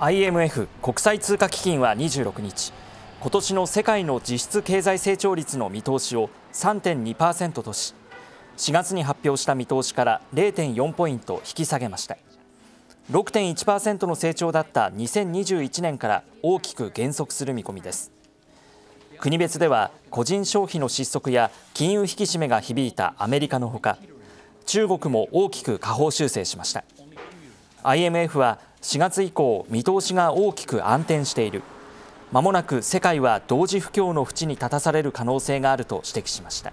IMF 国際通貨基金は26日今年の世界の実質経済成長率の見通しを3.2%とし4月に発表した見通しから0.4ポイント引き下げました6.1%の成長だった2021年から大きく減速する見込みです国別では個人消費の失速や金融引き締めが響いたアメリカのほか中国も大きく下方修正しました IMF は4月以降見通しが大きく暗転しているまもなく世界は同時不況の淵に立たされる可能性があると指摘しました。